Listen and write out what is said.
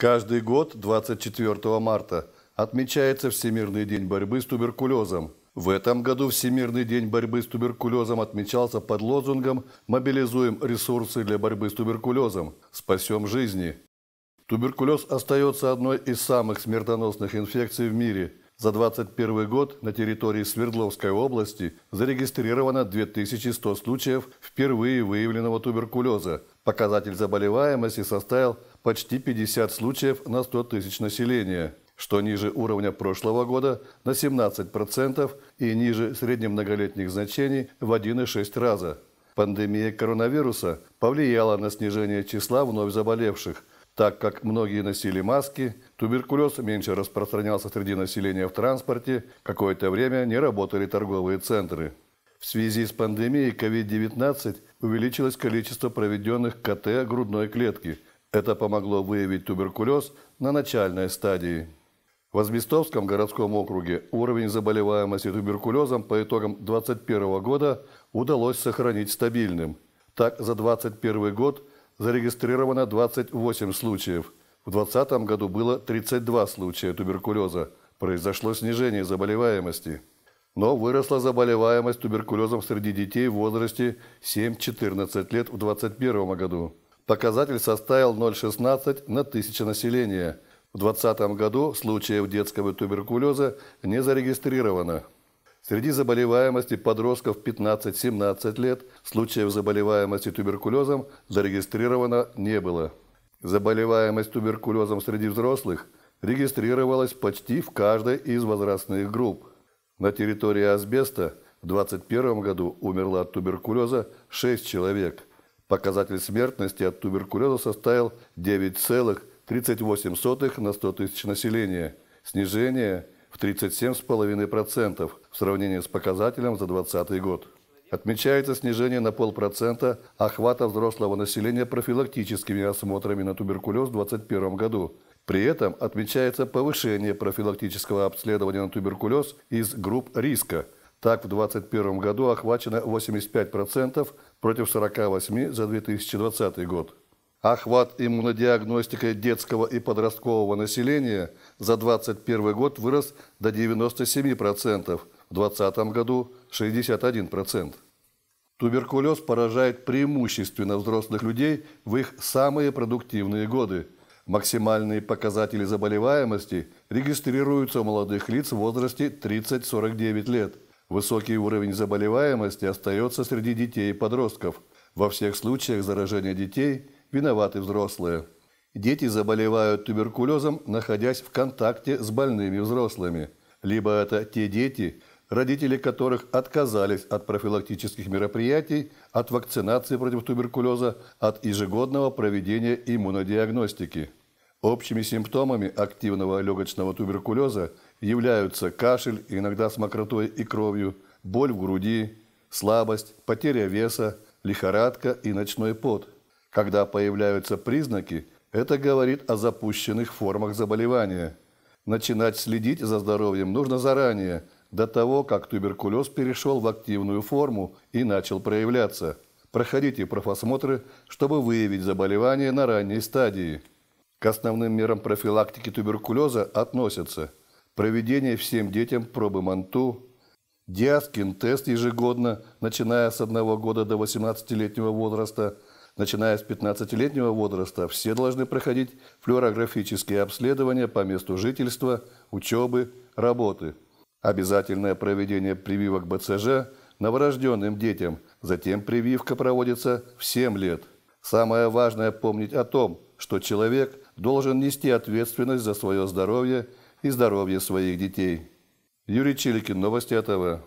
Каждый год 24 марта отмечается Всемирный день борьбы с туберкулезом. В этом году Всемирный день борьбы с туберкулезом отмечался под лозунгом «Мобилизуем ресурсы для борьбы с туберкулезом. Спасем жизни». Туберкулез остается одной из самых смертоносных инфекций в мире. За 2021 год на территории Свердловской области зарегистрировано 2100 случаев впервые выявленного туберкулеза. Показатель заболеваемости составил 0,5% почти 50 случаев на 100 тысяч населения, что ниже уровня прошлого года на 17% и ниже среднемноголетних значений в 1,6 раза. Пандемия коронавируса повлияла на снижение числа вновь заболевших, так как многие носили маски, туберкулез меньше распространялся среди населения в транспорте, какое-то время не работали торговые центры. В связи с пандемией COVID-19 увеличилось количество проведенных КТ грудной клетки – это помогло выявить туберкулез на начальной стадии. В Азместовском городском округе уровень заболеваемости туберкулезом по итогам 2021 года удалось сохранить стабильным. Так, за 2021 год зарегистрировано 28 случаев. В 2020 году было 32 случая туберкулеза. Произошло снижение заболеваемости. Но выросла заболеваемость туберкулезом среди детей в возрасте 7-14 лет в 2021 году. Показатель составил 0,16 на тысячу населения. В 2020 году случаев детского туберкулеза не зарегистрировано. Среди заболеваемости подростков 15-17 лет случаев заболеваемости туберкулезом зарегистрировано не было. Заболеваемость туберкулезом среди взрослых регистрировалась почти в каждой из возрастных групп. На территории Асбеста в 2021 году умерло от туберкулеза 6 человек – Показатель смертности от туберкулеза составил 9,38 на 100 тысяч населения. Снижение в 37,5% в сравнении с показателем за 2020 год. Отмечается снижение на полпроцента охвата взрослого населения профилактическими осмотрами на туберкулез в 2021 году. При этом отмечается повышение профилактического обследования на туберкулез из групп риска. Так, в 2021 году охвачено 85% против 48 за 2020 год. Охват иммунодиагностика детского и подросткового населения за 2021 год вырос до 97%, в 2020 году 61%. Туберкулез поражает преимущественно взрослых людей в их самые продуктивные годы. Максимальные показатели заболеваемости регистрируются у молодых лиц в возрасте 30-49 лет – Высокий уровень заболеваемости остается среди детей и подростков. Во всех случаях заражения детей виноваты взрослые. Дети заболевают туберкулезом, находясь в контакте с больными взрослыми. Либо это те дети, родители которых отказались от профилактических мероприятий, от вакцинации против туберкулеза, от ежегодного проведения иммунодиагностики. Общими симптомами активного легочного туберкулеза являются кашель, иногда с мокротой и кровью, боль в груди, слабость, потеря веса, лихорадка и ночной пот. Когда появляются признаки, это говорит о запущенных формах заболевания. Начинать следить за здоровьем нужно заранее, до того, как туберкулез перешел в активную форму и начал проявляться. Проходите профосмотры, чтобы выявить заболевание на ранней стадии. К основным мерам профилактики туберкулеза относятся проведение всем детям пробы МАНТУ, диаскин-тест ежегодно, начиная с 1 года до 18-летнего возраста, начиная с 15-летнего возраста все должны проходить флюорографические обследования по месту жительства, учебы, работы. Обязательное проведение прививок БЦЖ новорожденным детям, затем прививка проводится в 7 лет. Самое важное помнить о том, что человек должен нести ответственность за свое здоровье и здоровье своих детей. Юрий Чиликин, новости Атава.